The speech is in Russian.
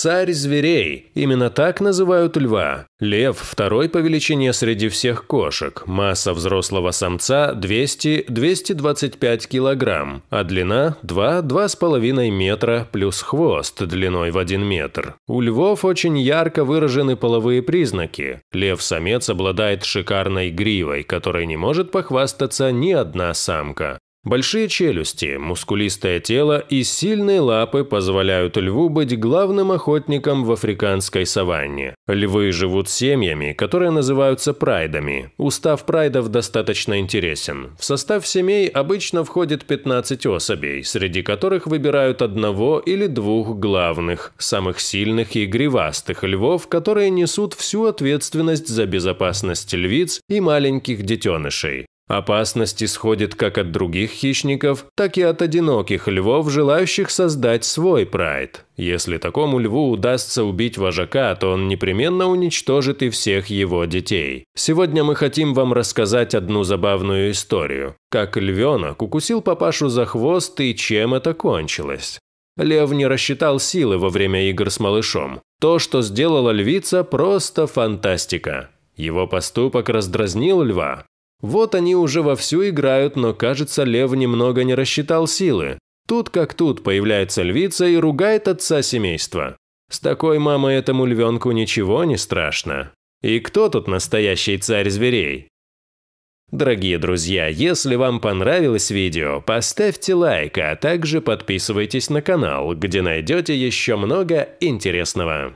Царь зверей. Именно так называют льва. Лев – второй по величине среди всех кошек. Масса взрослого самца – 200-225 килограмм, а длина – 2-2,5 метра плюс хвост длиной в 1 метр. У львов очень ярко выражены половые признаки. Лев-самец обладает шикарной гривой, которой не может похвастаться ни одна самка. Большие челюсти, мускулистое тело и сильные лапы позволяют льву быть главным охотником в африканской саванне. Львы живут семьями, которые называются прайдами. Устав прайдов достаточно интересен. В состав семей обычно входит 15 особей, среди которых выбирают одного или двух главных, самых сильных и гривастых львов, которые несут всю ответственность за безопасность львиц и маленьких детенышей. Опасность исходит как от других хищников, так и от одиноких львов, желающих создать свой прайд. Если такому льву удастся убить вожака, то он непременно уничтожит и всех его детей. Сегодня мы хотим вам рассказать одну забавную историю. Как львенок укусил папашу за хвост и чем это кончилось. Лев не рассчитал силы во время игр с малышом. То, что сделала львица, просто фантастика. Его поступок раздразнил льва. Вот они уже вовсю играют, но, кажется, лев немного не рассчитал силы. Тут как тут появляется львица и ругает отца семейства. С такой мамой этому львенку ничего не страшно. И кто тут настоящий царь зверей? Дорогие друзья, если вам понравилось видео, поставьте лайк, а также подписывайтесь на канал, где найдете еще много интересного.